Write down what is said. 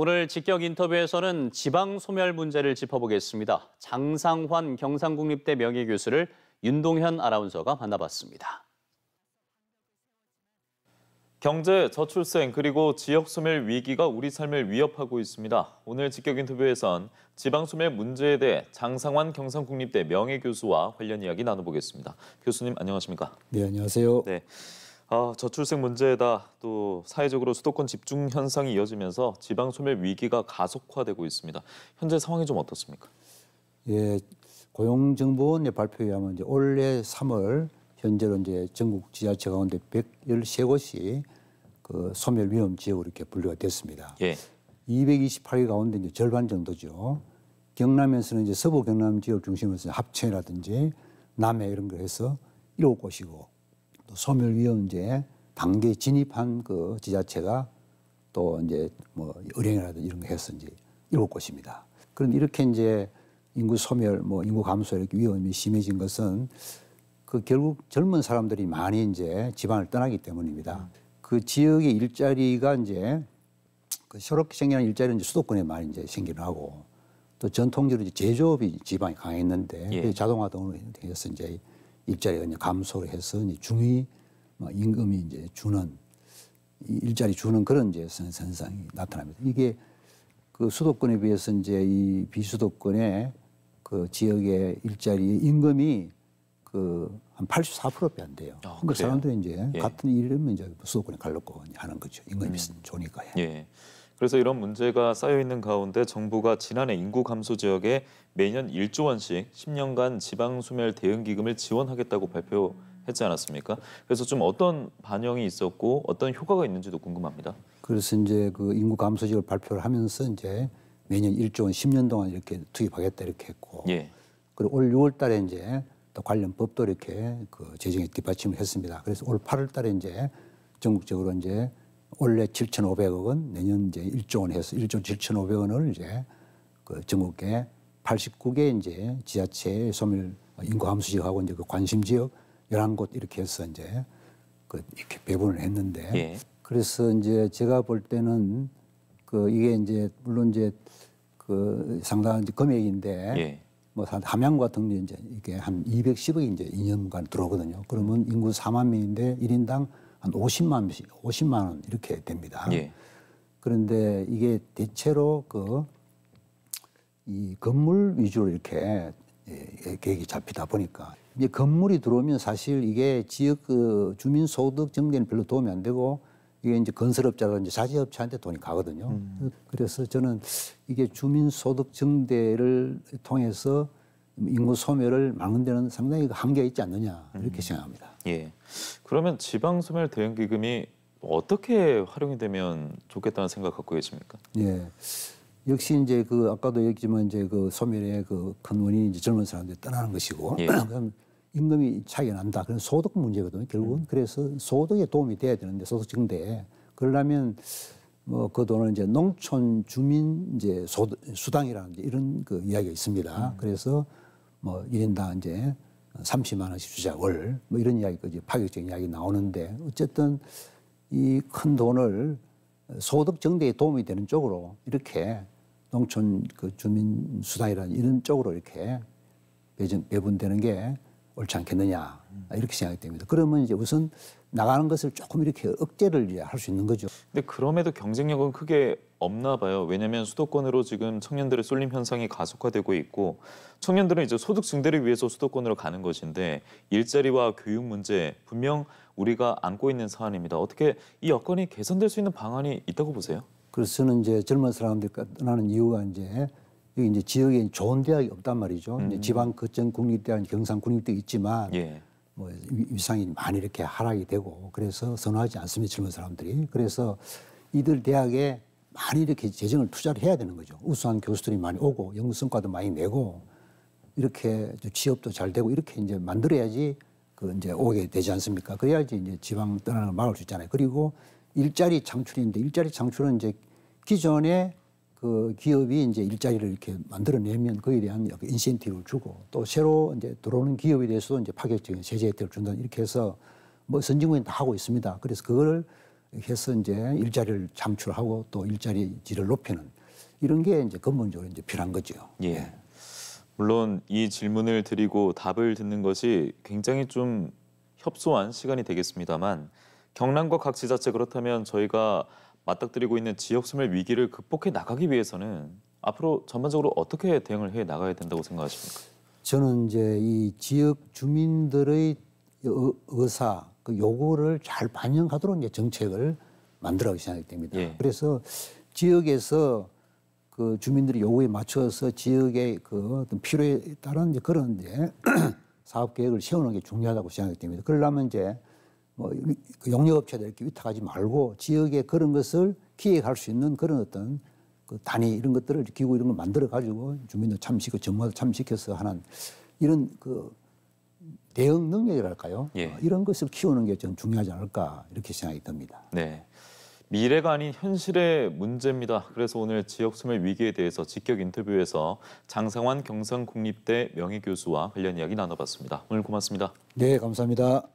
오늘 직격 인터뷰에서는 지방 소멸 문제를 짚어보겠습니다. 장상환 경상국립대 명예교수를 윤동현 아나운서가 만나봤습니다. 경제, 저출생, 그리고 지역 소멸 위기가 우리 삶을 위협하고 있습니다. 오늘 직격 인터뷰에선 지방 소멸 문제에 대해 장상환 경상국립대 명예교수와 관련 이야기 나눠보겠습니다. 교수님 안녕하십니까? 네, 안녕하세요. 네. 아, 저출생 문제에다 또 사회적으로 수도권 집중 현상이 이어지면서 지방 소멸 위기가 가속화되고 있습니다. 현재 상황이 좀 어떻습니까? 예, 고용정보원의 발표에 의 하면 이제 올해 3월 현재로 이제 전국 지자체 가운데 113곳이 그 소멸 위험 지역으로 이렇게 분류가 됐습니다. 예. 228개 가운데 이제 절반 정도죠. 경남에서는 이제 서부 경남 지역 중심으로 합천이라든지 남해 이런 걸 해서 7곳이고 또 소멸 위험제 방제 진입한 그 지자체가 또 이제 뭐 의령이라든지 이런 거 했었는지 일곱 곳입니다. 그럼 이렇게 이제 인구 소멸, 뭐 인구 감소 이렇게 위험이 심해진 것은 그 결국 젊은 사람들이 많이 이제 지방을 떠나기 때문입니다. 그 지역의 일자리가 이제 그 새롭게 생기는 일자리는 이제 수도권에 많이 이제 생기는 하고 또 전통적으로 제조업이 지방에 강했는데 예. 자동화 등으로 해서 이제 일자리가 이제 감소를 해서 이제 중위 뭐 임금이 이제 주는 일자리 주는 그런 이제 현상이 나타납니다. 이게 그 수도권에 비해서 이제 이 비수도권의 그 지역의 일자리 임금이 그 한 84%밖에 안 돼요. 아, 그러니까 사람들이 이제 예. 같은 일이면 이제 수도권에 갈려고 하는 거죠. 임금이 음. 좋으니까. 예. 그래서 이런 문제가 쌓여 있는 가운데 정부가 지난해 인구 감소 지역에 매년 1조 원씩 10년간 지방 소멸 대응 기금을 지원하겠다고 발표했지 않았습니까? 그래서 좀 어떤 반영이 있었고 어떤 효과가 있는지도 궁금합니다. 그래서 이제 그 인구 감소 지역을 발표를 하면서 이제 매년 1조 원 10년 동안 이렇게 투입하겠다 이렇게 했고 예. 그리고 올 6월 달에 이제 또 관련 법도 이렇게 그 재정에 뒷받침을 했습니다. 그래서 올 8월 달에 이제 전국적으로 이제 원래 7,500억은 내년 이제 1조 원 해서 1조 7,500원을 이제 그 전국에 89개 이제 지자체 소멸 인구 함수 지역하고 이제 그 관심 지역 11곳 이렇게 해서 이제 그 이렇게 배분을 했는데 예. 그래서 이제 제가 볼 때는 그 이게 이제 물론 이제 그 상당한 금액인데 예. 뭐 함양 같은 데 이제 이게 한 210억이 이제 2년간 들어오거든요. 그러면 인구 4만 명인데 1인당 한 50만 50만 원 이렇게 됩니다. 예. 그런데 이게 대체로 그 이 건물 위주로 이렇게 예, 예 계획이 잡히다 보니까 이제 건물이 들어오면 사실 이게 지역 그 주민 소득 증대는 별로 도움이 안 되고 이게 이제 건설업자라든지 자재업체한테 돈이 가거든요. 음. 그래서 저는 이게 주민 소득 증대를 통해서 인구 소멸을 막는 데는 상당히 그 한계가 있지 않느냐 이렇게 음. 생각합니다. 예. 그러면 지방 소멸 대응 기금이 어떻게 활용이 되면 좋겠다는 생각 갖고 계십니까? 예. 역시 이제 그 아까도 얘기지만 이제 그 소멸의 그 큰 원인이 이제 젊은 사람들이 떠나는 것이고 예. 임금이 차이가 난다. 그런 소득 문제거든요. 결국은 음. 그래서 소득에 도움이 돼야 되는데 소득 증대. 그러려면 뭐 그 돈은 이제 농촌 주민 이제 소득, 수당이라는 이제 이런 그 이야기가 있습니다. 음. 그래서 뭐 1인당 이제 30만 원씩 주자 월 뭐 이런 이야기까지 파격적인 이야기 나오는데 어쨌든 이 큰 돈을 소득 증대에 도움이 되는 쪽으로 이렇게 농촌 그 주민 수당이라는 이런 쪽으로 이렇게 배정, 배분되는 게 옳지 않겠느냐 이렇게 생각이 됩니다. 그러면 이제 우선 나가는 것을 조금 이렇게 억제를 할 수 있는 거죠. 근데 그럼에도 경쟁력은 크게 없나 봐요. 왜냐하면 수도권으로 지금 청년들의 쏠림 현상이 가속화되고 있고 청년들은 이제 소득 증대를 위해서 수도권으로 가는 것인데 일자리와 교육 문제 분명 우리가 안고 있는 사안입니다. 어떻게 이 여건이 개선될 수 있는 방안이 있다고 보세요? 그래서 는 이제 젊은 사람들나는 이유가 이제 여기 이제 지역에 좋은 대학이 없단 말이죠. 음. 이제 지방 거점 국립대학, 경상 국립대 있지만 예. 뭐 위상이 많이 이렇게 하락이 되고 그래서 선호하지 않습니다 젊은 사람들이. 그래서 이들 대학에 많이 이렇게 재정을 투자를 해야 되는 거죠. 우수한 교수들이 많이 오고 연구성과도 많이 내고 이렇게 취업도 잘 되고 이렇게 이제 만들어야지 그 이제 오게 되지 않습니까? 그래야지 이제 지방 떠나는 막을 수 있잖아요. 그리고 일자리 창출인데 일자리 창출은 이제 기존에 그 기업이 이제 일자리를 이렇게 만들어내면 그에 대한 인센티브를 주고 또 새로 이제 들어오는 기업에 대해서도 이제 파격적인 세제 혜택을 준다 이렇게 해서 뭐 선진국이 다 하고 있습니다. 그래서 그거를 해서 이제 일자리를 창출하고 또 일자리 질을 높이는 이런 게 이제 근본적으로 이제 필요한 거죠. 예. 예. 물론 이 질문을 드리고 답을 듣는 것이 굉장히 좀 협소한 시간이 되겠습니다만 경남과 각 지자체 그렇다면 저희가 맞닥뜨리고 있는 지역 소멸 위기를 극복해 나가기 위해서는 앞으로 전반적으로 어떻게 대응을 해 나가야 된다고 생각하십니까? 저는 이제 이 지역 주민들의 의사 그 요구를 잘 반영하도록 이제 정책을 만들어가기 시작됩니다. 예. 그래서 지역에서 그 주민들의 요구에 맞춰서 지역의 그 어떤 필요에 따른 이제 그런 이제 사업 계획을 세우는 게 중요하다고 생각됩니다. 그러려면 이제 뭐 영역업체들 그 이게 위탁하지 말고 지역에 그런 것을 기획할 수 있는 그런 어떤 그 단위 이런 것들을 기구 이런 걸 만들어 가지고 주민들 참시고 정부도 참시켜서 하는 이런 그 대응 능력이랄까요? 예. 어, 이런 것을 키우는 게좀 중요하지 않을까 이렇게 생각이 듭니다. 네. 미래가 아닌 현실의 문제입니다. 그래서 오늘 지역 소멸 위기에 대해서 직격 인터뷰에서 장상환 경상국립대 명예교수와 관련 이야기 나눠봤습니다. 오늘 고맙습니다. 네, 감사합니다.